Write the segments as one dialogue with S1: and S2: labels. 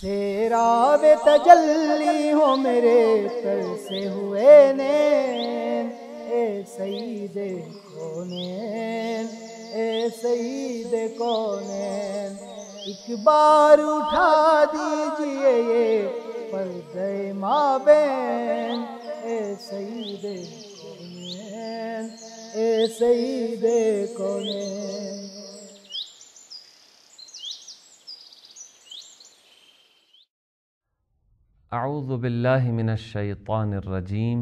S1: سیراب تجلی ہو میرے پر سے ہوئے نین اے سید کونین اے سید کونین ایک بار اٹھا دیجئے یہ پردے ماں بین اے سید کونین اے سید کونین اعوذ باللہ من الشیطان الرجیم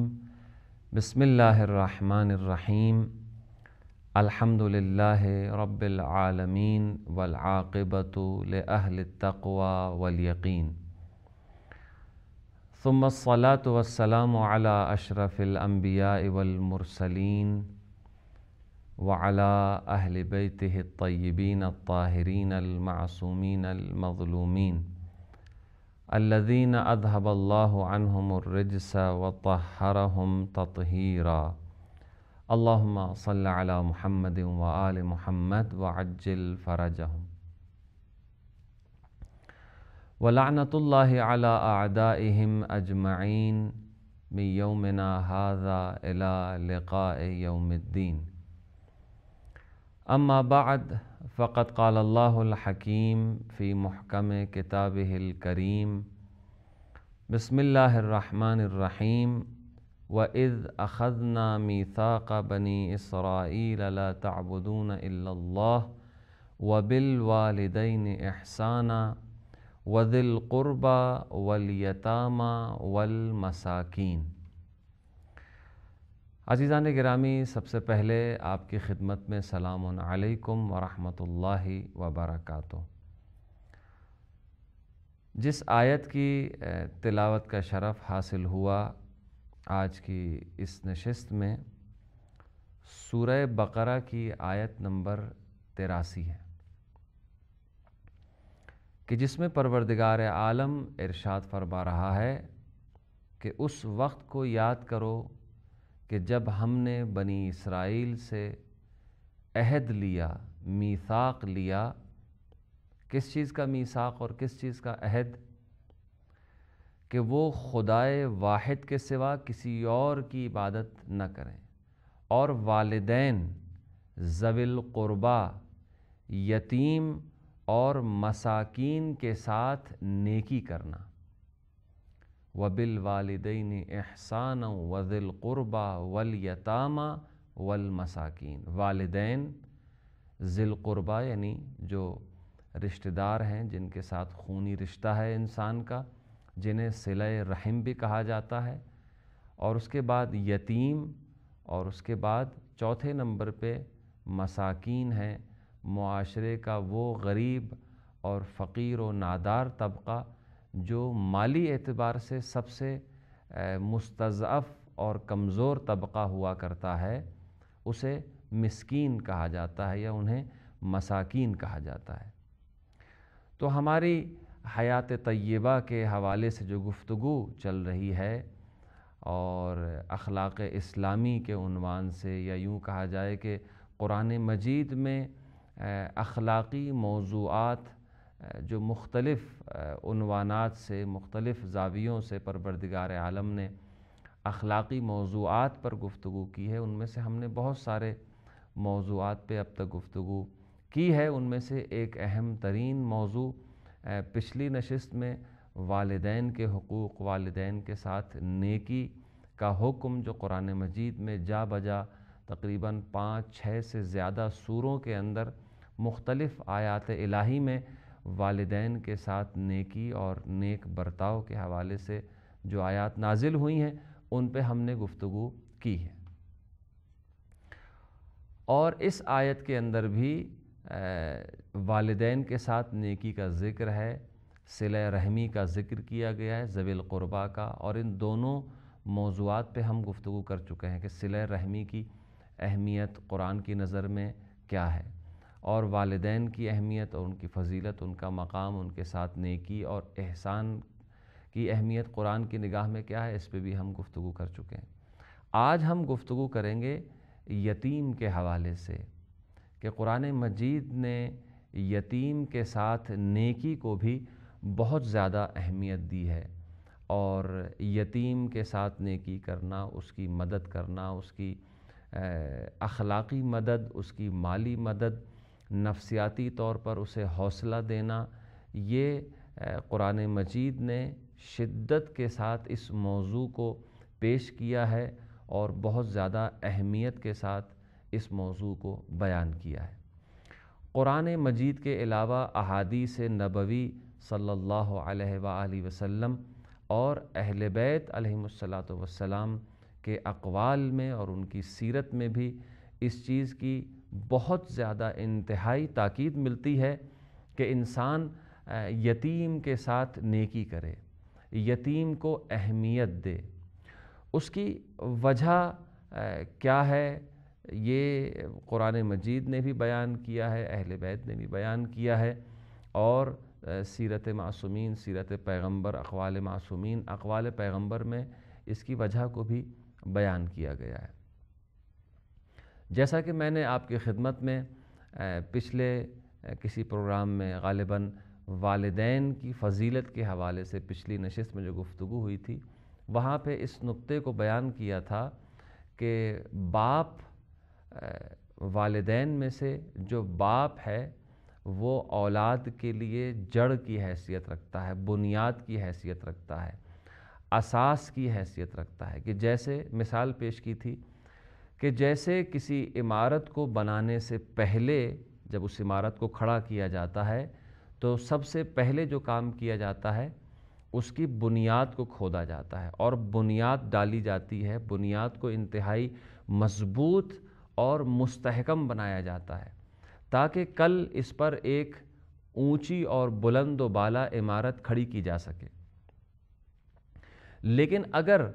S1: بسم اللہ الرحمن الرحیم الحمد رب العالمین والعاقبت لأہل التقوى والیقین ثم الصلاة والسلام على اشرف الانبیاء والمرسلین وعلى اہل بیتہ الطیبین الطاہرین المعصومین المظلومین الذين أذهب الله عنهم الرجس وطهرهم تطهيرا اللهم صل على محمد وآل محمد وعجل فرجهم ولعنة الله على أعدائهم أجمعين من يومنا هذا إلى لقاء يوم الدين أما بعد فقط قال اللہ الحکیم فی محکم کتاب الکریم بسم اللہ الرحمن الرحیم و از اخذ میثاق بنی اسرائیل اللہ تعبدون اللہ و بالوالدین والدین احسانہ وضل قربہ ولیطامہ والمساکین عزیزان گرامی سب سے پہلے آپ کی خدمت میں سلام علیکم ورحمۃ اللہ وبرکاتہ جس آیت کی تلاوت کا شرف حاصل ہوا آج کی اس نشست میں سورہ بقرہ کی آیت نمبر تراسی ہے کہ جس میں پروردگار عالم ارشاد فرما رہا ہے کہ اس وقت کو یاد کرو کہ جب ہم نے بنی اسرائیل سے عہد لیا میثاق لیا کس چیز کا میثاق اور کس چیز کا عہد کہ وہ خدائے واحد کے سوا کسی اور کی عبادت نہ کریں اور والدین ضوی القربہ یتیم اور مساکین کے ساتھ نیکی کرنا وبل والدین احسان و ذیل قربا ولیتامہ والدین ذیل قربا یعنی جو رشتہ دار ہیں جن کے ساتھ خونی رشتہ ہے انسان کا جنہیں صلۂ رحم بھی کہا جاتا ہے اور اس کے بعد یتیم اور اس کے بعد چوتھے نمبر پہ مساکین ہیں معاشرے کا وہ غریب اور فقیر و نادار طبقہ جو مالی اعتبار سے سب سے مستضعف اور کمزور طبقہ ہوا کرتا ہے اسے مسکین کہا جاتا ہے یا انہیں مساکین کہا جاتا ہے تو ہماری حیات طیبہ کے حوالے سے جو گفتگو چل رہی ہے اور اخلاق اسلامی کے عنوان سے یا یوں کہا جائے کہ قرآن مجید میں اخلاقی موضوعات جو مختلف عنوانات سے مختلف زاویوں سے پربردگار عالم نے اخلاقی موضوعات پر گفتگو کی ہے ان میں سے ہم نے بہت سارے موضوعات پہ اب تک گفتگو کی ہے ان میں سے ایک اہم ترین موضوع پچھلی نشست میں والدین کے حقوق والدین کے ساتھ نیکی کا حکم جو قرآن مجید میں جا بجا تقریباً پانچ چھ سے زیادہ سوروں کے اندر مختلف آیات الہی میں والدین کے ساتھ نیکی اور نیک برتاؤ کے حوالے سے جو آیات نازل ہوئی ہیں ان پہ ہم نے گفتگو کی ہے اور اس آیت کے اندر بھی والدین کے ساتھ نیکی کا ذکر ہے سل رحمی کا ذکر کیا گیا ہے ضوی القربہ کا اور ان دونوں موضوعات پہ ہم گفتگو کر چکے ہیں کہ سل رحمی کی اہمیت قرآن کی نظر میں کیا ہے اور والدین کی اہمیت اور ان کی فضیلت ان کا مقام ان کے ساتھ نیکی اور احسان کی اہمیت قرآن کی نگاہ میں کیا ہے اس پہ بھی ہم گفتگو کر چکے ہیں آج ہم گفتگو کریں گے یتیم کے حوالے سے کہ قرآن مجید نے یتیم کے ساتھ نیکی کو بھی بہت زیادہ اہمیت دی ہے اور یتیم کے ساتھ نیکی کرنا اس کی مدد کرنا اس کی اخلاقی مدد اس کی مالی مدد نفسیاتی طور پر اسے حوصلہ دینا یہ قرآن مجید نے شدت کے ساتھ اس موضوع کو پیش کیا ہے اور بہت زیادہ اہمیت کے ساتھ اس موضوع کو بیان کیا ہے قرآن مجید کے علاوہ احادیث نبوی صلی اللہ علیہ وآلہ وسلم اور اہل بیت علیہ الصلاۃ والسلام کے اقوال میں اور ان کی سیرت میں بھی اس چیز کی بہت زیادہ انتہائی تاکید ملتی ہے کہ انسان یتیم کے ساتھ نیکی کرے یتیم کو اہمیت دے اس کی وجہ کیا ہے یہ قرآن مجید نے بھی بیان کیا ہے اہل بیت نے بھی بیان کیا ہے اور سیرت معصومین سیرت پیغمبر اقوال معصومین اقوال پیغمبر میں اس کی وجہ کو بھی بیان کیا گیا ہے جیسا کہ میں نے آپ کی خدمت میں پچھلے کسی پروگرام میں غالباً والدین کی فضیلت کے حوالے سے پچھلی نشست میں جو گفتگو ہوئی تھی وہاں پہ اس نقطے کو بیان کیا تھا کہ باپ والدین میں سے جو باپ ہے وہ اولاد کے لیے جڑ کی حیثیت رکھتا ہے بنیاد کی حیثیت رکھتا ہے اساس کی حیثیت رکھتا ہے کہ جیسے مثال پیش کی تھی کہ جیسے کسی عمارت کو بنانے سے پہلے جب اس عمارت کو کھڑا کیا جاتا ہے تو سب سے پہلے جو کام کیا جاتا ہے اس کی بنیاد کو کھودا جاتا ہے اور بنیاد ڈالی جاتی ہے بنیاد کو انتہائی مضبوط اور مستحکم بنایا جاتا ہے تاکہ کل اس پر ایک اونچی اور بلند و بالا عمارت کھڑی کی جا سکے لیکن اگر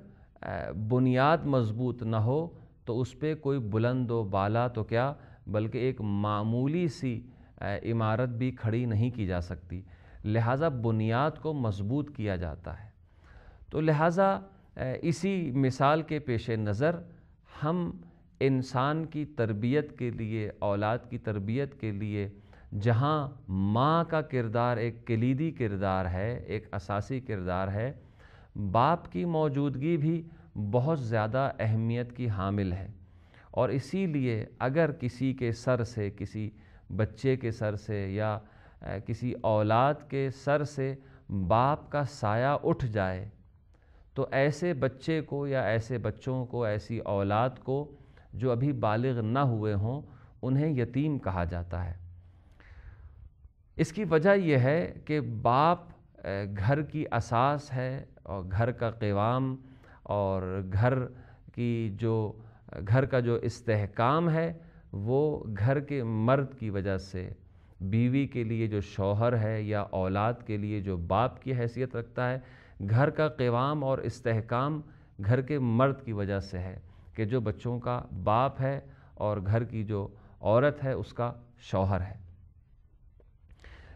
S1: بنیاد مضبوط نہ ہو تو اس پہ کوئی بلند و بالا تو کیا بلکہ ایک معمولی سی عمارت بھی کھڑی نہیں کی جا سکتی لہٰذا بنیاد کو مضبوط کیا جاتا ہے تو لہٰذا اسی مثال کے پیش نظر ہم انسان کی تربیت کے لیے اولاد کی تربیت کے لیے جہاں ماں کا کردار ایک کلیدی کردار ہے ایک اساسی کردار ہے باپ کی موجودگی بھی بہت زیادہ اہمیت کی حامل ہے اور اسی لیے اگر کسی کے سر سے کسی بچے کے سر سے یا کسی اولاد کے سر سے باپ کا سایہ اٹھ جائے تو ایسے بچے کو یا ایسے بچوں کو ایسی اولاد کو جو ابھی بالغ نہ ہوئے ہوں انہیں یتیم کہا جاتا ہے اس کی وجہ یہ ہے کہ باپ گھر کی اساس ہے اور گھر کا قوام اور گھر کی جو گھر کا جو استحکام ہے وہ گھر کے مرد کی وجہ سے بیوی کے لیے جو شوہر ہے یا اولاد کے لیے جو باپ کی حیثیت رکھتا ہے گھر کا قوام اور استحکام گھر کے مرد کی وجہ سے ہے کہ جو بچوں کا باپ ہے اور گھر کی جو عورت ہے اس کا شوہر ہے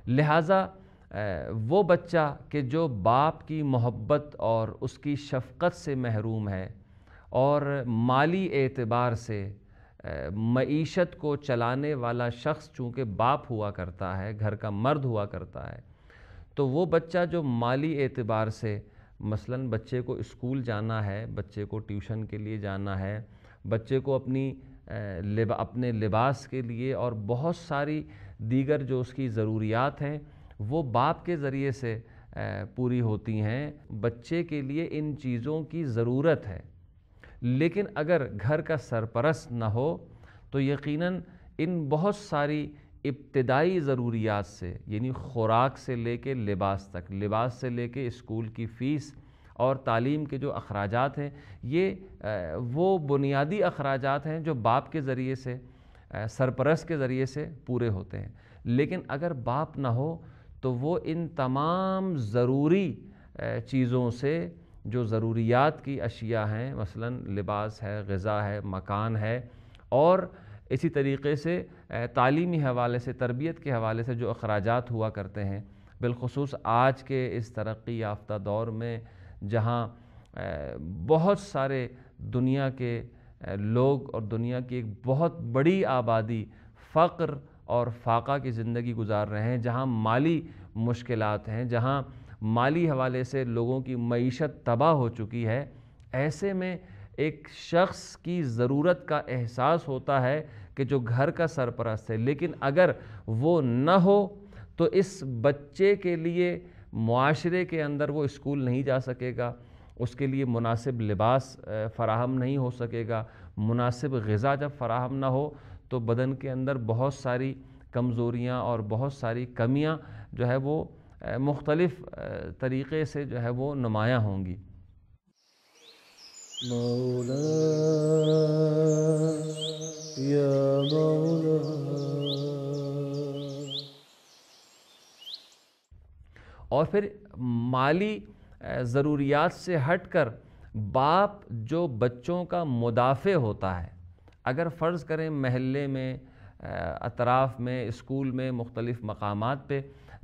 S1: لہٰذا وہ بچہ کہ جو باپ کی محبت اور اس کی شفقت سے محروم ہے اور مالی اعتبار سے معیشت کو چلانے والا شخص چونکہ باپ ہوا کرتا ہے گھر کا مرد ہوا کرتا ہے تو وہ بچہ جو مالی اعتبار سے مثلا بچے کو اسکول جانا ہے بچے کو ٹیوشن کے لیے جانا ہے بچے کو اپنی اپنے لباس کے لیے اور بہت ساری دیگر جو اس کی ضروریات ہیں وہ باپ کے ذریعے سے پوری ہوتی ہیں بچے کے لیے ان چیزوں کی ضرورت ہے لیکن اگر گھر کا سرپرست نہ ہو تو یقیناً ان بہت ساری ابتدائی ضروریات سے یعنی خوراک سے لے کے لباس تک لباس سے لے کے اسکول کی فیس اور تعلیم کے جو اخراجات ہیں یہ وہ بنیادی اخراجات ہیں جو باپ کے ذریعے سے سرپرس کے ذریعے سے پورے ہوتے ہیں لیکن اگر باپ نہ ہو تو وہ ان تمام ضروری چیزوں سے جو ضروریات کی اشیاء ہیں مثلا لباس ہے غذا ہے مکان ہے اور اسی طریقے سے تعلیمی حوالے سے تربیت کے حوالے سے جو اخراجات ہوا کرتے ہیں بالخصوص آج کے اس ترقی یافتہ دور میں جہاں بہت سارے دنیا کے لوگ اور دنیا کی ایک بہت بڑی آبادی فقر اور فاقہ کی زندگی گزار رہے ہیں جہاں مالی مشکلات ہیں جہاں مالی حوالے سے لوگوں کی معیشت تباہ ہو چکی ہے ایسے میں ایک شخص کی ضرورت کا احساس ہوتا ہے کہ جو گھر کا سرپرست ہے لیکن اگر وہ نہ ہو تو اس بچے کے لیے معاشرے کے اندر وہ اسکول نہیں جا سکے گا اس کے لیے مناسب لباس فراہم نہیں ہو سکے گا مناسب غذا جب فراہم نہ ہو تو بدن کے اندر بہت ساری کمزوریاں اور بہت ساری کمیاں جو ہے وہ مختلف طریقے سے جو ہے وہ نمایاں ہوں گی مولا مولا یا اور پھر مالی ضروریات سے ہٹ کر باپ جو بچوں کا مدافع ہوتا ہے اگر فرض کریں محلے میں اطراف میں اسکول میں مختلف مقامات پہ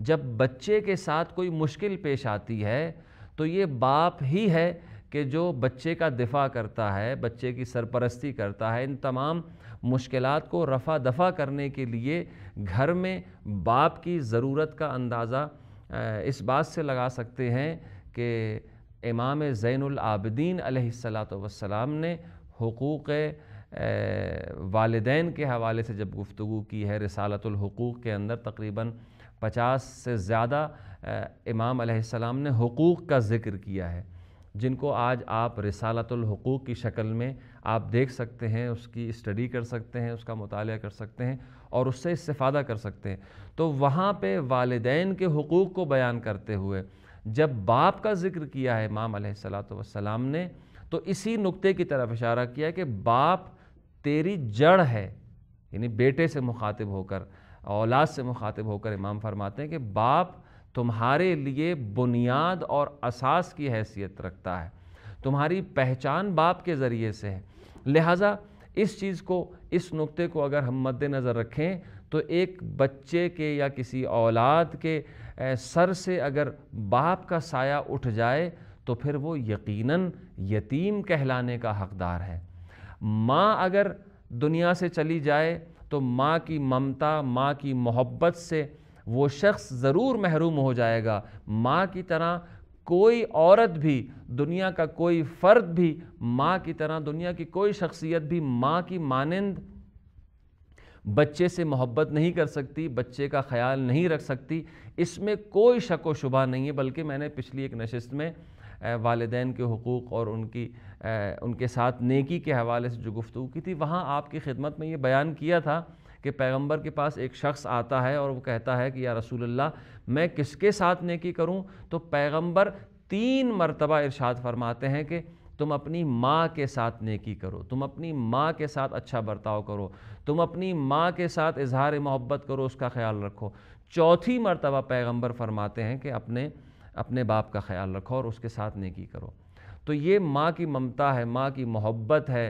S1: جب بچے کے ساتھ کوئی مشکل پیش آتی ہے تو یہ باپ ہی ہے کہ جو بچے کا دفاع کرتا ہے بچے کی سرپرستی کرتا ہے ان تمام مشکلات کو رفع دفع کرنے کے لیے گھر میں باپ کی ضرورت کا اندازہ اس بات سے لگا سکتے ہیں کہ امام زین العابدین علیہ السلام والسلام نے حقوق والدین کے حوالے سے جب گفتگو کی ہے رسالت الحقوق کے اندر تقریباً پچاس سے زیادہ امام علیہ السلام نے حقوق کا ذکر کیا ہے جن کو آج آپ رسالت الحقوق کی شکل میں آپ دیکھ سکتے ہیں اس کی اسٹڈی کر سکتے ہیں اس کا مطالعہ کر سکتے ہیں اور اس سے استفادہ کر سکتے ہیں تو وہاں پہ والدین کے حقوق کو بیان کرتے ہوئے جب باپ کا ذکر کیا ہے امام علیہ السلام والسلام نے تو اسی نقطے کی طرف اشارہ کیا ہے کہ باپ تیری جڑ ہے یعنی بیٹے سے مخاطب ہو کر اولاد سے مخاطب ہو کر امام فرماتے ہیں کہ باپ تمہارے لیے بنیاد اور اساس کی حیثیت رکھتا ہے تمہاری پہچان باپ کے ذریعے سے ہے لہٰذا اس چیز کو اس نقطے کو اگر ہم مد نظر رکھیں تو ایک بچے کے یا کسی اولاد کے سر سے اگر باپ کا سایہ اٹھ جائے تو پھر وہ یقیناً یتیم کہلانے کا حقدار ہے ماں اگر دنیا سے چلی جائے تو ماں کی ممتا ماں کی محبت سے وہ شخص ضرور محروم ہو جائے گا ماں کی طرح کوئی عورت بھی دنیا کا کوئی فرد بھی ماں کی طرح دنیا کی کوئی شخصیت بھی ماں کی مانند بچے سے محبت نہیں کر سکتی بچے کا خیال نہیں رکھ سکتی اس میں کوئی شک و شبہ نہیں ہے بلکہ میں نے پچھلی ایک نشست میں والدین کے حقوق اور ان کی ان کے ساتھ نیکی کے حوالے سے جو گفتگو کی تھی وہاں آپ کی خدمت میں یہ بیان کیا تھا کہ پیغمبر کے پاس ایک شخص آتا ہے اور وہ کہتا ہے کہ یا رسول اللہ میں کس کے ساتھ نیکی کروں تو پیغمبر تین مرتبہ ارشاد فرماتے ہیں کہ تم اپنی ماں کے ساتھ نیکی کرو تم اپنی ماں کے ساتھ اچھا برتاؤ کرو تم اپنی ماں کے ساتھ اظہار محبت کرو اس کا خیال رکھو چوتھی مرتبہ پیغمبر فرماتے ہیں کہ اپنے اپنے باپ کا خیال رکھو اور اس کے ساتھ نیکی کرو تو یہ ماں کی ممتا ہے ماں کی محبت ہے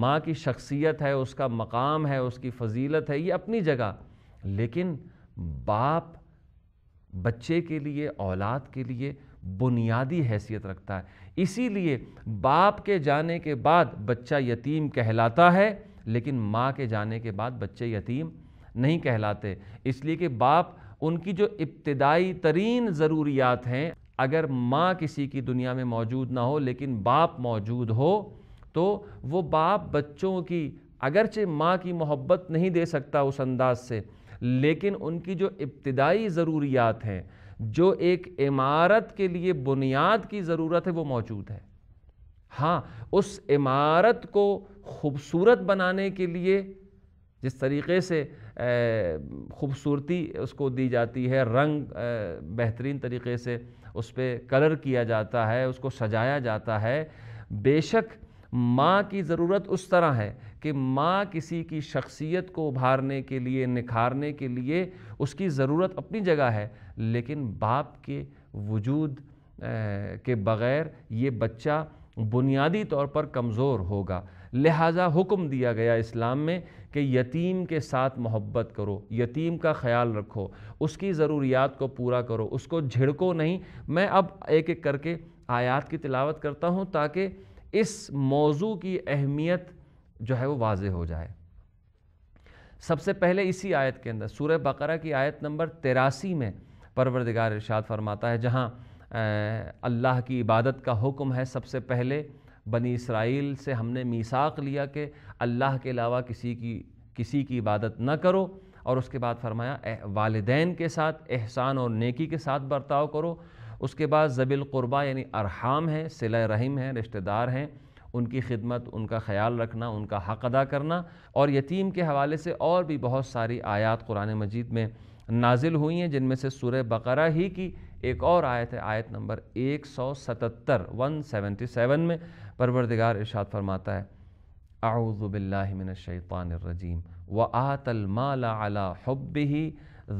S1: ماں کی شخصیت ہے اس کا مقام ہے اس کی فضیلت ہے یہ اپنی جگہ لیکن باپ بچے کے لیے اولاد کے لیے بنیادی حیثیت رکھتا ہے اسی لیے باپ کے جانے کے بعد بچہ یتیم کہلاتا ہے لیکن ماں کے جانے کے بعد بچے یتیم نہیں کہلاتے اس لیے کہ باپ ان کی جو ابتدائی ترین ضروریات ہیں اگر ماں کسی کی دنیا میں موجود نہ ہو لیکن باپ موجود ہو تو وہ باپ بچوں کی اگرچہ ماں کی محبت نہیں دے سکتا اس انداز سے لیکن ان کی جو ابتدائی ضروریات ہیں جو ایک عمارت کے لیے بنیاد کی ضرورت ہے وہ موجود ہے ہاں اس عمارت کو خوبصورت بنانے کے لیے جس طریقے سے خوبصورتی اس کو دی جاتی ہے رنگ بہترین طریقے سے اس پہ کلر کیا جاتا ہے اس کو سجایا جاتا ہے بے شک ماں کی ضرورت اس طرح ہے کہ ماں کسی کی شخصیت کو ابھارنے کے لیے نکھارنے کے لیے اس کی ضرورت اپنی جگہ ہے لیکن باپ کے وجود کے بغیر یہ بچہ بنیادی طور پر کمزور ہوگا لہٰذا حکم دیا گیا اسلام میں کہ یتیم کے ساتھ محبت کرو یتیم کا خیال رکھو اس کی ضروریات کو پورا کرو اس کو جھڑکو نہیں میں اب ایک ایک کر کے آیات کی تلاوت کرتا ہوں تاکہ اس موضوع کی اہمیت جو ہے وہ واضح ہو جائے سب سے پہلے اسی آیت کے اندر سورہ بقرہ کی آیت نمبر تیراسی میں پروردگار ارشاد فرماتا ہے جہاں اللہ کی عبادت کا حکم ہے سب سے پہلے بنی اسرائیل سے ہم نے میساق لیا کہ اللہ کے علاوہ کسی کی کسی کی عبادت نہ کرو اور اس کے بعد فرمایا والدین کے ساتھ احسان اور نیکی کے ساتھ برتاؤ کرو اس کے بعد ذبی القربہ یعنی ارحام ہیں صلہ رحم ہیں رشتہ دار ہیں ان کی خدمت ان کا خیال رکھنا ان کا حق ادا کرنا اور یتیم کے حوالے سے اور بھی بہت ساری آیات قرآن مجید میں نازل ہوئی ہیں جن میں سے سورہ بقرہ ہی کی ایک اور آیت ہے آیت نمبر ایک سو ستتر ون سیونٹی سیون میں پروردگار ارشاد فرماتا ہے اعوذ باللہ من الشیطان الرجیم وآت المال على حبه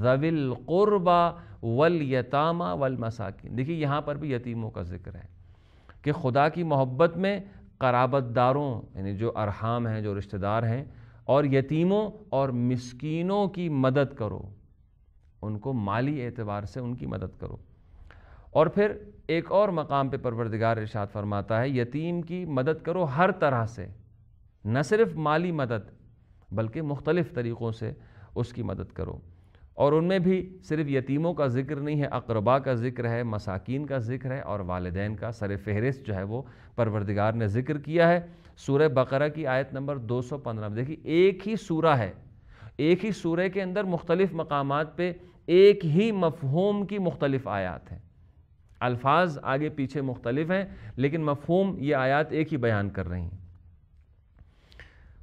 S1: ذوی القربى والیتامى والمساکین دیکھیں دیکھیے یہاں پر بھی یتیموں کا ذکر ہے کہ خدا کی محبت میں قرابت داروں یعنی جو ارحام ہیں جو رشتہ دار ہیں اور یتیموں اور مسکینوں کی مدد کرو ان کو مالی اعتبار سے ان کی مدد کرو اور پھر ایک اور مقام پہ پروردگار ارشاد فرماتا ہے یتیم کی مدد کرو ہر طرح سے نہ صرف مالی مدد بلکہ مختلف طریقوں سے اس کی مدد کرو اور ان میں بھی صرف یتیموں کا ذکر نہیں ہے اقربا کا ذکر ہے مساکین کا ذکر ہے اور والدین کا سر فہرست جو ہے وہ پروردگار نے ذکر کیا ہے سورہ بقرہ کی آیت نمبر دو سو پندرہ دیکھیں دیکھیے ایک ہی سورہ ہے ایک ہی سورہ کے اندر مختلف مقامات پہ ایک ہی مفہوم کی مختلف آیات ہیں الفاظ آگے پیچھے مختلف ہیں لیکن مفہوم یہ آیات ایک ہی بیان کر رہی ہیں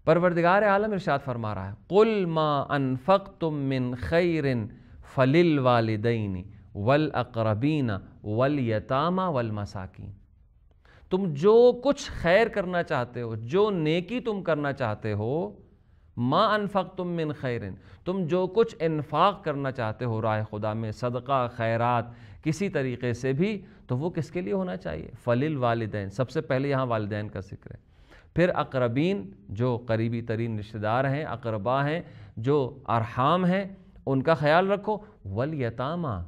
S1: پروردگار عالم ارشاد فرما رہا ہے قل ما انفقتم من خیر فلل والدین والاقربین ولیطام والمساکین تم جو کچھ خیر کرنا چاہتے ہو جو نیکی تم کرنا چاہتے ہو ما انفقتم من خیرن تم جو کچھ انفاق کرنا چاہتے ہو رائے خدا میں صدقہ خیرات کسی طریقے سے بھی تو وہ کس کے لیے ہونا چاہیے فلل والدین سب سے پہلے یہاں والدین کا ذکر ہے پھر اقربین جو قریبی ترین رشتہ دار ہیں اقربا ہیں جو ارحام ہیں ان کا خیال رکھو والیتامہ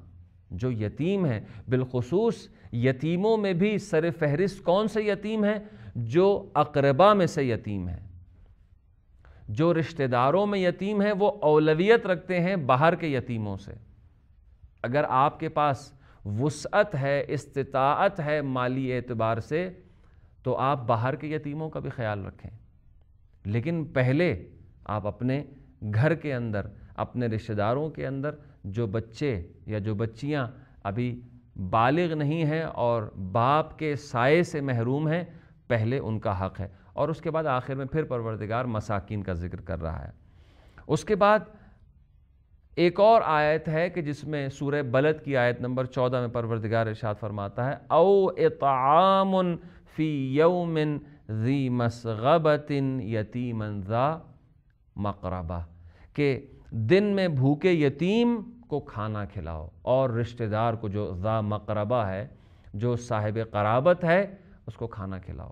S1: جو یتیم ہیں بالخصوص یتیموں میں بھی سر فہرست کون سے یتیم ہیں جو اقربا میں سے یتیم ہیں جو رشتہ داروں میں یتیم ہیں وہ اولویت رکھتے ہیں باہر کے یتیموں سے اگر آپ کے پاس وسعت ہے استطاعت ہے مالی اعتبار سے تو آپ باہر کے یتیموں کا بھی خیال رکھیں لیکن پہلے آپ اپنے گھر کے اندر اپنے رشتہ داروں کے اندر جو بچے یا جو بچیاں ابھی بالغ نہیں ہیں اور باپ کے سائے سے محروم ہیں پہلے ان کا حق ہے اور اس کے بعد آخر میں پھر پروردگار مساکین کا ذکر کر رہا ہے اس کے بعد ایک اور آیت ہے کہ جس میں سورہ بلد کی آیت نمبر چودہ میں پروردگار ارشاد فرماتا ہے او اطعام فی یوم ذی مسغبت یتیم ذا مقربہ کہ دن میں بھوکے یتیم کو کھانا کھلاؤ اور رشتہ دار کو جو ذا مقربہ ہے جو صاحب قرابت ہے اس کو کھانا کھلاؤ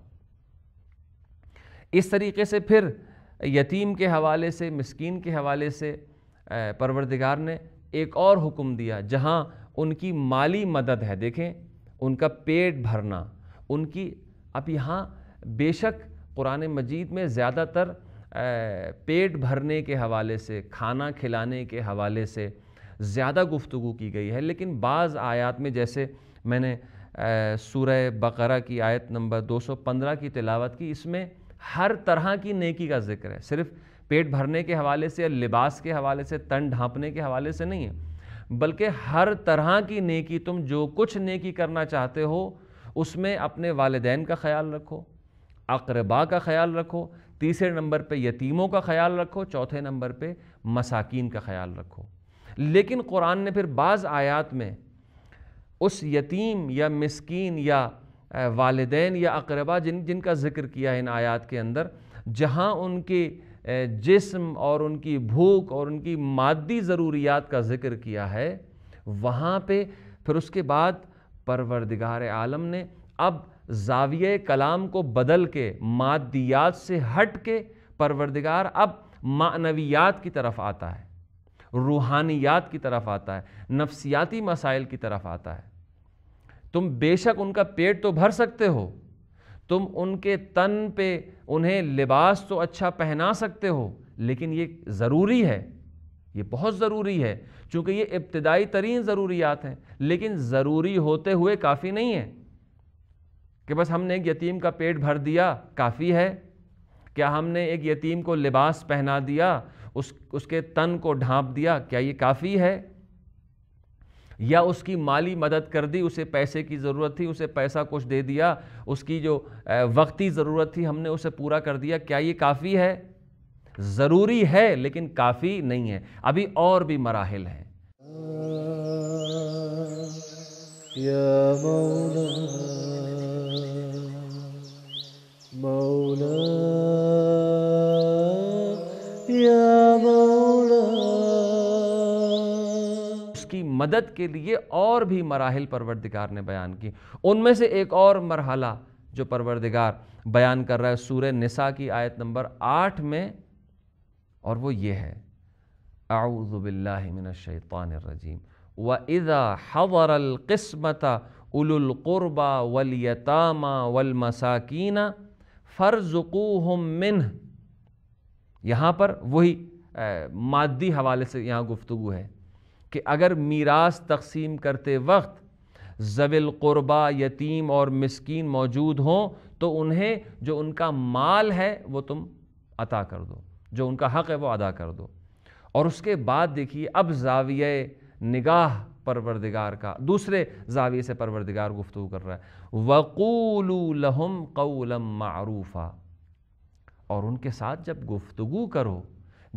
S1: اس طریقے سے پھر یتیم کے حوالے سے مسکین کے حوالے سے پروردگار نے ایک اور حکم دیا جہاں ان کی مالی مدد ہے دیکھیں ان کا پیٹ بھرنا ان کی اب یہاں بے شک قرآن مجید میں زیادہ تر پیٹ بھرنے کے حوالے سے کھانا کھلانے کے حوالے سے زیادہ گفتگو کی گئی ہے لیکن بعض آیات میں جیسے میں نے سورہ بقرہ کی آیت نمبر دو سو پندرہ کی تلاوت کی اس میں ہر طرح کی نیکی کا ذکر ہے صرف پیٹ بھرنے کے حوالے سے لباس کے حوالے سے تن ڈھانپنے کے حوالے سے نہیں ہے بلکہ ہر طرح کی نیکی تم جو کچھ نیکی کرنا چاہتے ہو اس میں اپنے والدین کا خیال رکھو اقربا کا خیال رکھو تیسرے نمبر پہ یتیموں کا خیال رکھو چوتھے نمبر پہ مساکین کا خیال رکھو لیکن قرآن نے پھر بعض آیات میں اس یتیم یا مسکین یا والدین یا اقربا جن جن کا ذکر کیا ہے ان آیات کے اندر جہاں ان کی جسم اور ان کی بھوک اور ان کی مادی ضروریات کا ذکر کیا ہے وہاں پہ پھر اس کے بعد پروردگار عالم نے اب زاویہ کلام کو بدل کے مادیات سے ہٹ کے پروردگار اب معنویات کی طرف آتا ہے روحانیات کی طرف آتا ہے نفسیاتی مسائل کی طرف آتا ہے تم بے شک ان کا پیٹ تو بھر سکتے ہو تم ان کے تن پہ انہیں لباس تو اچھا پہنا سکتے ہو لیکن یہ ضروری ہے یہ بہت ضروری ہے چونکہ یہ ابتدائی ترین ضروریات ہیں لیکن ضروری ہوتے ہوئے کافی نہیں ہے کہ بس ہم نے ایک یتیم کا پیٹ بھر دیا کافی ہے کیا ہم نے ایک یتیم کو لباس پہنا دیا اس اس کے تن کو ڈھانپ دیا کیا یہ کافی ہے یا اس کی مالی مدد کر دی اسے پیسے کی ضرورت تھی اسے پیسہ کچھ دے دیا اس کی جو وقتی ضرورت تھی ہم نے اسے پورا کر دیا کیا یہ کافی ہے ضروری ہے لیکن کافی نہیں ہے ابھی اور بھی مراحل ہیں یا مولا مدد کے لیے اور بھی مراحل پروردگار نے بیان کی ان میں سے ایک اور مرحلہ جو پروردگار بیان کر رہا ہے سور نساء کی آیت نمبر آٹھ میں اور وہ یہ ہے اعوذ باللہ من الشیطان الرجیم وَإِذَا حَضَرَ الْقِسْمَةَ أُولُو الْقُرْبَى وَالْيَتَامَى وَالْمَسَاكِينَ فَرْزُقُوهُمْ مِنْهُ یہاں پر وہی مادی حوالے سے یہاں گفتگو ہے کہ اگر میراث تقسیم کرتے وقت زوی القربہ یتیم اور مسکین موجود ہوں تو انہیں جو ان کا مال ہے وہ تم عطا کر دو جو ان کا حق ہے وہ ادا کر دو اور اس کے بعد دیکھیے اب زاویہ نگاہ پروردگار کا دوسرے زاویے سے پروردگار گفتگو کر رہا ہے وقول لہم قولم معروفہ اور ان کے ساتھ جب گفتگو کرو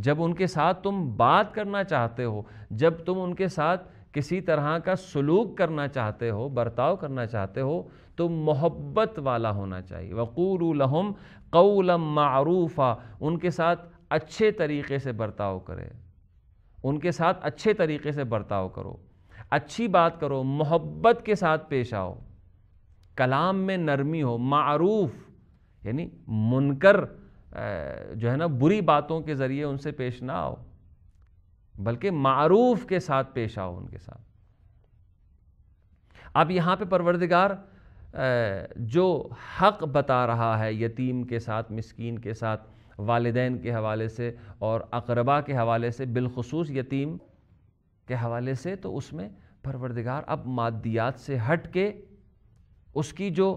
S1: جب ان کے ساتھ تم بات کرنا چاہتے ہو جب تم ان کے ساتھ کسی طرح کا سلوک کرنا چاہتے ہو برتاؤ کرنا چاہتے ہو تو محبت والا ہونا چاہیے وقول الحم قول معروفہ ان کے ساتھ اچھے طریقے سے برتاؤ کرے ان کے ساتھ اچھے طریقے سے برتاؤ کرو اچھی بات کرو محبت کے ساتھ پیش آؤ کلام میں نرمی ہو معروف یعنی منکر جو ہے نا بری باتوں کے ذریعے ان سے پیش نہ آؤ بلکہ معروف کے ساتھ پیش آؤ ان کے ساتھ اب یہاں پہ پروردگار جو حق بتا رہا ہے یتیم کے ساتھ مسکین کے ساتھ والدین کے حوالے سے اور اقربا کے حوالے سے بالخصوص یتیم کے حوالے سے تو اس میں پروردگار اب مادیات سے ہٹ کے اس کی جو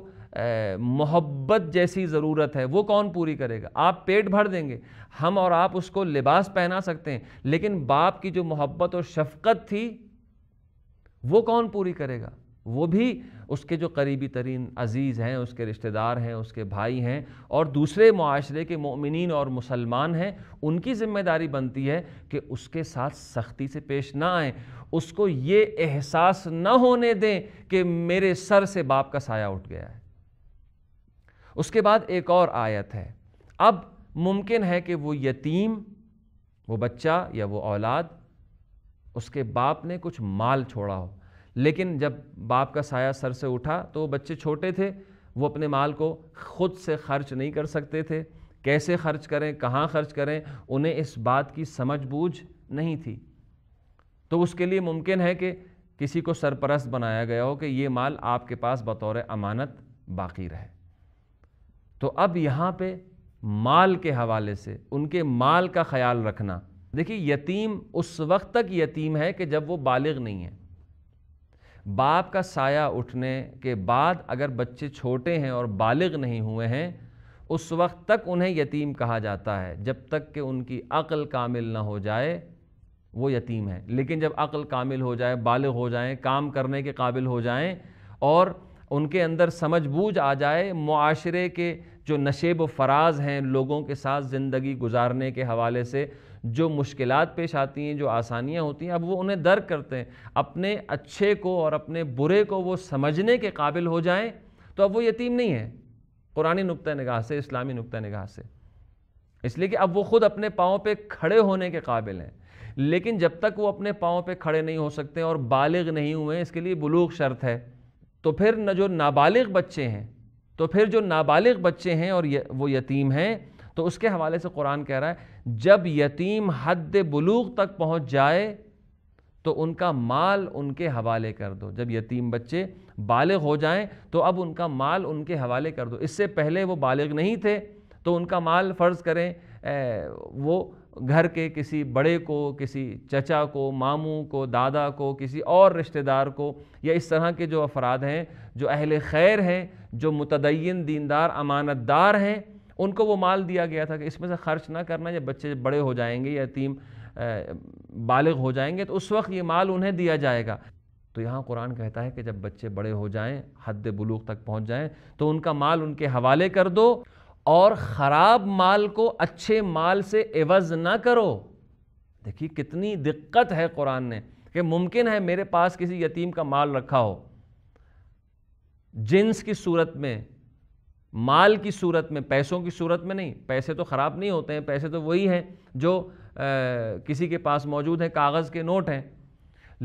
S1: محبت جیسی ضرورت ہے وہ کون پوری کرے گا آپ پیٹ بھر دیں گے ہم اور آپ اس کو لباس پہنا سکتے ہیں لیکن باپ کی جو محبت اور شفقت تھی وہ کون پوری کرے گا وہ بھی اس کے جو قریبی ترین عزیز ہیں اس کے رشتہ دار ہیں اس کے بھائی ہیں اور دوسرے معاشرے کے مومنین اور مسلمان ہیں ان کی ذمہ داری بنتی ہے کہ اس کے ساتھ سختی سے پیش نہ آئیں اس کو یہ احساس نہ ہونے دیں کہ میرے سر سے باپ کا سایہ اٹھ گیا ہے اس کے بعد ایک اور آیت ہے اب ممکن ہے کہ وہ یتیم وہ بچہ یا وہ اولاد اس کے باپ نے کچھ مال چھوڑا ہو لیکن جب باپ کا سایہ سر سے اٹھا تو وہ بچے چھوٹے تھے وہ اپنے مال کو خود سے خرچ نہیں کر سکتے تھے کیسے خرچ کریں کہاں خرچ کریں انہیں اس بات کی سمجھ بوجھ نہیں تھی تو اس کے لیے ممکن ہے کہ کسی کو سرپرست بنایا گیا ہو کہ یہ مال آپ کے پاس بطور امانت باقی رہے تو اب یہاں پہ مال کے حوالے سے ان کے مال کا خیال رکھنا دیکھیے یتیم اس وقت تک یتیم ہے کہ جب وہ بالغ نہیں ہے باپ کا سایہ اٹھنے کے بعد اگر بچے چھوٹے ہیں اور بالغ نہیں ہوئے ہیں اس وقت تک انہیں یتیم کہا جاتا ہے جب تک کہ ان کی عقل کامل نہ ہو جائے وہ یتیم ہیں لیکن جب عقل کامل ہو جائے بالغ ہو جائیں کام کرنے کے قابل ہو جائیں اور ان کے اندر سمجھ بوجھ آ جائے معاشرے کے جو نشیب و فراز ہیں لوگوں کے ساتھ زندگی گزارنے کے حوالے سے جو مشکلات پیش آتی ہیں جو آسانیاں ہوتی ہیں اب وہ انہیں در کرتے ہیں اپنے اچھے کو اور اپنے برے کو وہ سمجھنے کے قابل ہو جائیں تو اب وہ یتیم نہیں ہے قرآنی نقطہ نگاہ سے اسلامی نقطہ نگاہ سے اس لیے کہ اب وہ خود اپنے پاؤں پہ کھڑے ہونے کے قابل ہیں لیکن جب تک وہ اپنے پاؤں پہ کھڑے نہیں ہو سکتے اور بالغ نہیں ہوئے اس کے لیے بلوغ شرط ہے تو پھر نہ جو نابالغ بچے ہیں تو پھر جو نابالغ بچے ہیں اور وہ یتیم ہیں تو اس کے حوالے سے قرآن کہہ رہا ہے جب یتیم حد بلوغ تک پہنچ جائے تو ان کا مال ان کے حوالے کر دو جب یتیم بچے بالغ ہو جائیں تو اب ان کا مال ان کے حوالے کر دو اس سے پہلے وہ بالغ نہیں تھے تو ان کا مال فرض کریں وہ گھر کے کسی بڑے کو کسی چچا کو ماموں کو دادا کو کسی اور رشتہ دار کو یا اس طرح کے جو افراد ہیں جو اہل خیر ہیں جو متدین دیندار امانت دار ہیں ان کو وہ مال دیا گیا تھا کہ اس میں سے خرچ نہ کرنا جب بچے بڑے ہو جائیں گے یا یتیم بالغ ہو جائیں گے تو اس وقت یہ مال انہیں دیا جائے گا تو یہاں قرآن کہتا ہے کہ جب بچے بڑے ہو جائیں حد بلوغ تک پہنچ جائیں تو ان کا مال ان کے حوالے کر دو اور خراب مال کو اچھے مال سے عوض نہ کرو دیکھیے کتنی دقت ہے قرآن نے کہ ممکن ہے میرے پاس کسی یتیم کا مال رکھا ہو جنس کی صورت میں مال کی صورت میں پیسوں کی صورت میں نہیں پیسے تو خراب نہیں ہوتے ہیں پیسے تو وہی ہیں جو کسی کے پاس موجود ہیں کاغذ کے نوٹ ہیں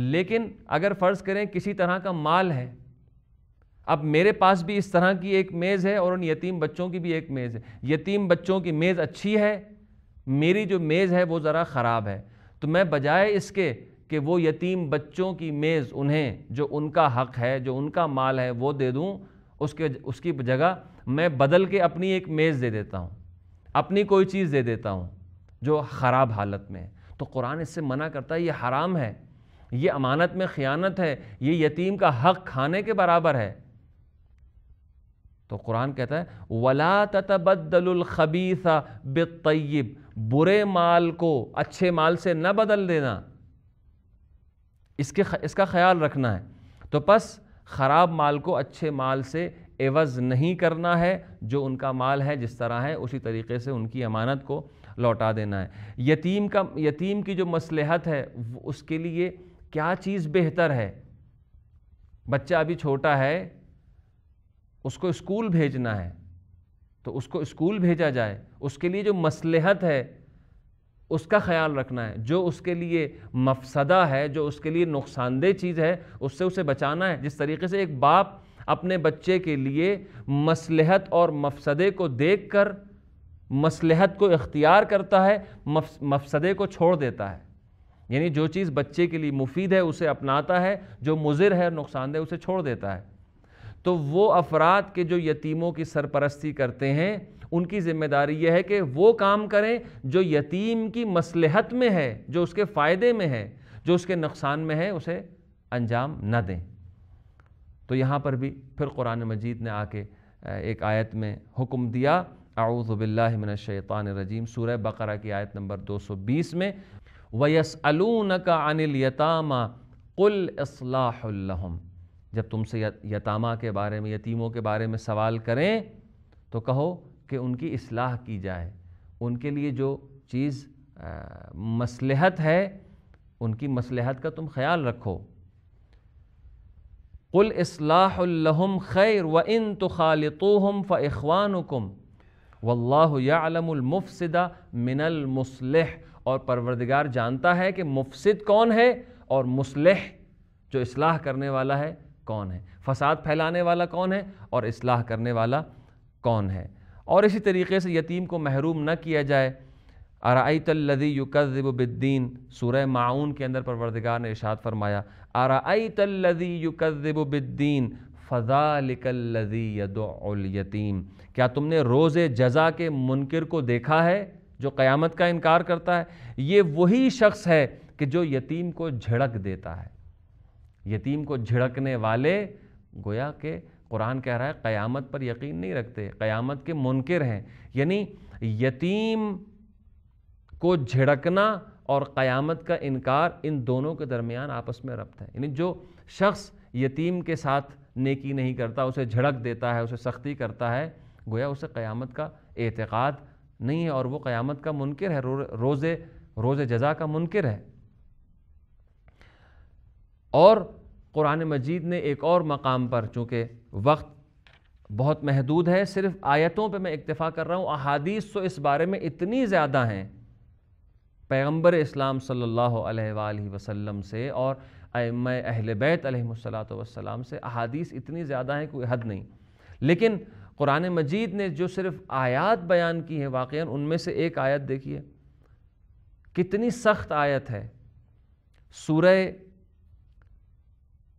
S1: لیکن اگر فرض کریں کسی طرح کا مال ہے اب میرے پاس بھی اس طرح کی ایک میز ہے اور ان یتیم بچوں کی بھی ایک میز ہے یتیم بچوں کی میز اچھی ہے میری جو میز ہے وہ ذرا خراب ہے تو میں بجائے اس کے کہ وہ یتیم بچوں کی میز انہیں جو ان کا حق ہے جو ان کا مال ہے وہ دے دوں اس کے اس کی جگہ میں بدل کے اپنی ایک میز دے دیتا ہوں اپنی کوئی چیز دے دیتا ہوں جو خراب حالت میں ہے تو قرآن اس سے منع کرتا ہے یہ حرام ہے یہ امانت میں خیانت ہے یہ یتیم کا حق کھانے کے برابر ہے تو قرآن کہتا ہے وَلَا تَتَبَدَّلُ الْخَبِيثَ بِالطَّيِّبِ برے مال کو اچھے مال سے نہ بدل دینا اس کے اس کا خیال رکھنا ہے تو پس خراب مال کو اچھے مال سے عوض نہیں کرنا ہے جو ان کا مال ہے جس طرح ہے اسی طریقے سے ان کی امانت کو لوٹا دینا ہے یتیم کا یتیم کی جو مصلحت ہے اس کے لیے کیا چیز بہتر ہے بچہ ابھی چھوٹا ہے اس کو اسکول بھیجنا ہے تو اس کو اسکول بھیجا جائے اس کے لیے جو مصلحت ہے اس کا خیال رکھنا ہے جو اس کے لیے مفسدہ ہے جو اس کے لیے نقصان دہ چیز ہے اس سے اسے بچانا ہے جس طریقے سے ایک باپ اپنے بچے کے لیے مصلحت اور مفسدے کو دیکھ کر مصلحت کو اختیار کرتا ہے مفسدے کو چھوڑ دیتا ہے یعنی جو چیز بچے کے لیے مفید ہے اسے اپناتا ہے جو مضر ہے نقصان دہ اسے چھوڑ دیتا ہے تو وہ افراد کے جو یتیموں کی سرپرستی کرتے ہیں ان کی ذمہ داری یہ ہے کہ وہ کام کریں جو یتیم کی مصلحت میں ہے جو اس کے فائدے میں ہے جو اس کے نقصان میں ہے اسے انجام نہ دیں تو یہاں پر بھی پھر قرآن مجید نے آ کے ایک آیت میں حکم دیا اعوذ باللہ من الشیطان الرجیم سورہ بقرہ کی آیت نمبر دو سو بیس میں وَيَسْأَلُونَكَ عَنِ الْيَتَامَ قُلْ إِصْلَاحُ کل جب تم سے یتامہ کے بارے میں یتیموں کے بارے میں سوال کریں تو کہو کہ ان کی اصلاح کی جائے ان کے لیے جو چیز مصلحت ہے ان کی مصلحت کا تم خیال رکھو قل اصلاح الحم خیر و ان تو خالتوحم ف اخوان کم و اللہ علم من المصلح اور پروردگار جانتا ہے کہ مفسد کون ہے اور مصلح جو اصلاح کرنے والا ہے کون ہے فساد پھیلانے والا کون ہے اور اصلاح کرنے والا کون ہے اور اسی طریقے سے یتیم کو محروم نہ کیا جائے ارائیت الذی یکذب بالدین سورہ معاون کے اندر پروردگار نے ارشاد فرمایا ارائیت الذی یکذب بالدین فذالک الذی یدعو الیتیم کیا تم نے روز جزا کے منکر کو دیکھا ہے جو قیامت کا انکار کرتا ہے یہ وہی شخص ہے کہ جو یتیم کو جھڑک دیتا ہے یتیم کو جھڑکنے والے گویا کہ قرآن کہہ رہا ہے قیامت پر یقین نہیں رکھتے قیامت کے منکر ہیں یعنی یتیم کو جھڑکنا اور قیامت کا انکار ان دونوں کے درمیان آپس میں ربط ہے یعنی جو شخص یتیم کے ساتھ نیکی نہیں کرتا اسے جھڑک دیتا ہے اسے سختی کرتا ہے گویا اسے قیامت کا اعتقاد نہیں ہے اور وہ قیامت کا منکر ہے روزے روز جزا کا منکر ہے اور قرآن مجید نے ایک اور مقام پر چونکہ وقت بہت محدود ہے صرف آیتوں پہ میں اکتفا کر رہا ہوں احادیث تو اس بارے میں اتنی زیادہ ہیں پیغمبر اسلام صلی اللہ علیہ وآلہ وسلم سے اور میں اہل بیت علیہ و صلاۃ سے احادیث اتنی زیادہ ہیں کوئی حد نہیں لیکن قرآن مجید نے جو صرف آیات بیان کی ہیں واقعا ان میں سے ایک آیت دیکھیے کتنی سخت آیت ہے سورہ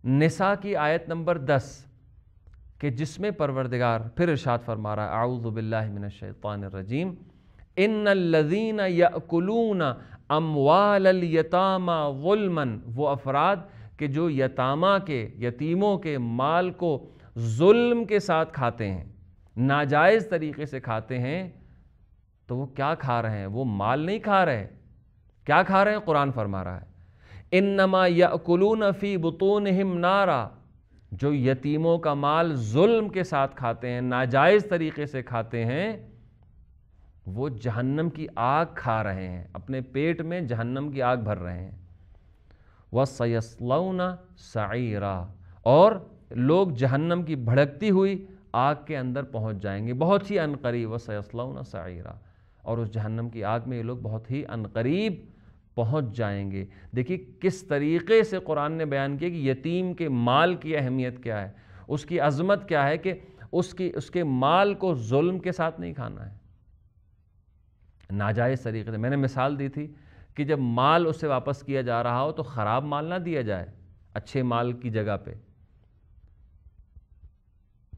S1: نسا کی آیت نمبر دس کہ جس میں پروردگار پھر ارشاد فرما رہا ہے اعوذ باللہ من الشیطان الرجیم ان الذین یاکلون اموال الیتاما ظلما وہ افراد کہ جو یتامہ کے یتیموں کے مال کو ظلم کے ساتھ کھاتے ہیں ناجائز طریقے سے کھاتے ہیں تو وہ کیا کھا رہے ہیں وہ مال نہیں کھا رہے کیا کھا رہے ہیں قرآن فرما رہا ہے انما یاکلون فی بطونہم نارا جو یتیموں کا مال ظلم کے ساتھ کھاتے ہیں ناجائز طریقے سے کھاتے ہیں وہ جہنم کی آگ کھا رہے ہیں اپنے پیٹ میں جہنم کی آگ بھر رہے ہیں وہ سَعِيرًا اور لوگ جہنم کی بھڑکتی ہوئی آگ کے اندر پہنچ جائیں گے بہت ہی عنقریب و سَعِيرًا سعیرہ اور اس جہنم کی آگ میں یہ لوگ بہت ہی عنقریب پہنچ جائیں گے دیکھیے کس طریقے سے قرآن نے بیان کیا کہ یتیم کے مال کی اہمیت کیا ہے اس کی عظمت کیا ہے کہ اس کی اس کے مال کو ظلم کے ساتھ نہیں کھانا ہے ناجائز طریقے سے میں نے مثال دی تھی کہ جب مال اسے واپس کیا جا رہا ہو تو خراب مال نہ دیا جائے اچھے مال کی جگہ پہ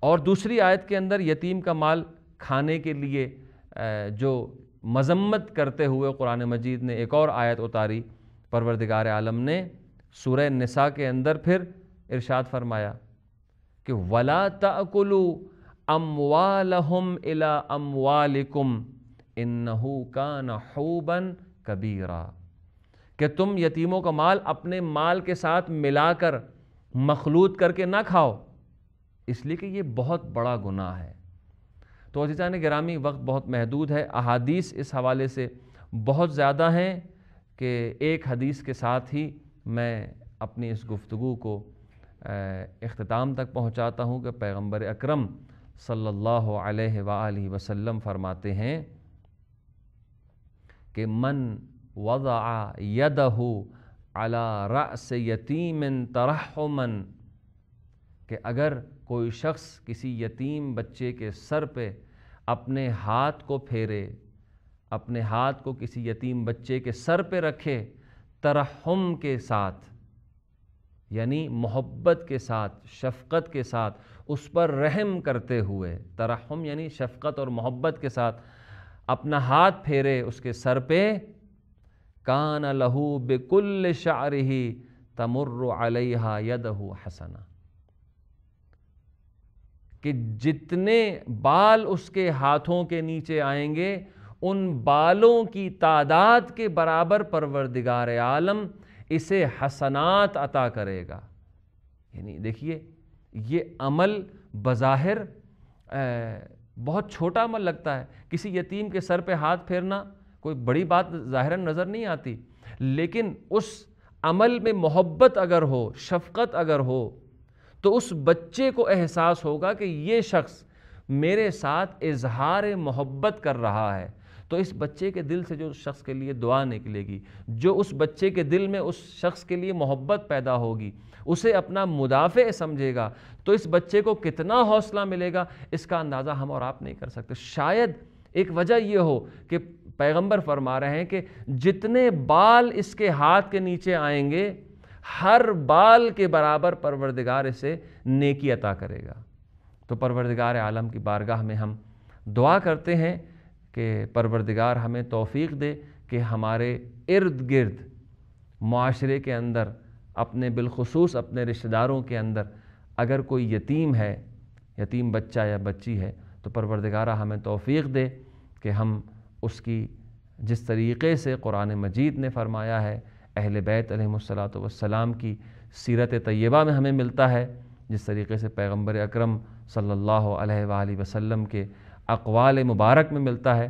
S1: اور دوسری آیت کے اندر یتیم کا مال کھانے کے لیے جو مذمت کرتے ہوئے قرآن مجید نے ایک اور آیت اتاری پروردگار عالم نے سورہ نساء کے اندر پھر ارشاد فرمایا کہ ولا تَأْكُلُوا کلو الا اموالکم انہو کا نہوبن کبیرا کہ تم یتیموں کا مال اپنے مال کے ساتھ ملا کر مخلوط کر کے نہ کھاؤ اس لیے کہ یہ بہت بڑا گناہ ہے تو عزیزان گرامی وقت بہت محدود ہے احادیث اس حوالے سے بہت زیادہ ہیں کہ ایک حدیث کے ساتھ ہی میں اپنی اس گفتگو کو اختتام تک پہنچاتا ہوں کہ پیغمبر اکرم صلی اللہ علیہ وآلہ وسلم فرماتے ہیں کہ من وضع یدہ علی رأس یتیم ترحمن کہ اگر کوئی شخص کسی یتیم بچے کے سر پہ اپنے ہاتھ کو پھیرے اپنے ہاتھ کو کسی یتیم بچے کے سر پہ رکھے ترحم کے ساتھ یعنی محبت کے ساتھ شفقت کے ساتھ اس پر رحم کرتے ہوئے ترحم یعنی شفقت اور محبت کے ساتھ اپنا ہاتھ پھیرے اس کے سر پہ کان لہو بکل الشار ہی تمر علیہ ید حسنہ کہ جتنے بال اس کے ہاتھوں کے نیچے آئیں گے ان بالوں کی تعداد کے برابر پروردگار عالم اسے حسنات عطا کرے گا یعنی دیکھیے یہ عمل بظاہر بہت چھوٹا عمل لگتا ہے کسی یتیم کے سر پہ ہاتھ پھیرنا کوئی بڑی بات ظاہراً نظر نہیں آتی لیکن اس عمل میں محبت اگر ہو شفقت اگر ہو تو اس بچے کو احساس ہوگا کہ یہ شخص میرے ساتھ اظہار محبت کر رہا ہے تو اس بچے کے دل سے جو اس شخص کے لیے دعا نکلے گی جو اس بچے کے دل میں اس شخص کے لیے محبت پیدا ہوگی اسے اپنا مدافع سمجھے گا تو اس بچے کو کتنا حوصلہ ملے گا اس کا اندازہ ہم اور آپ نہیں کر سکتے شاید ایک وجہ یہ ہو کہ پیغمبر فرما رہے ہیں کہ جتنے بال اس کے ہاتھ کے نیچے آئیں گے ہر بال کے برابر پروردگار اسے نیکی عطا کرے گا تو پروردگار عالم کی بارگاہ میں ہم دعا کرتے ہیں کہ پروردگار ہمیں توفیق دے کہ ہمارے ارد گرد معاشرے کے اندر اپنے بالخصوص اپنے رشتہ داروں کے اندر اگر کوئی یتیم ہے یتیم بچہ یا بچی ہے تو پروردگارہ ہمیں توفیق دے کہ ہم اس کی جس طریقے سے قرآن مجید نے فرمایا ہے اہل بیت علیہ السلاۃ والسلام کی سیرت طیبہ میں ہمیں ملتا ہے جس طریقے سے پیغمبر اکرم صلی اللہ علیہ وآلہ وسلم کے اقوال مبارک میں ملتا ہے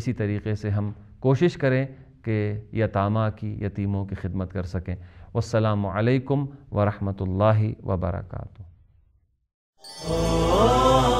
S1: اسی طریقے سے ہم کوشش کریں کہ یتامہ کی یتیموں کی خدمت کر سکیں والسلام علیکم ورحمۃ اللہ Oh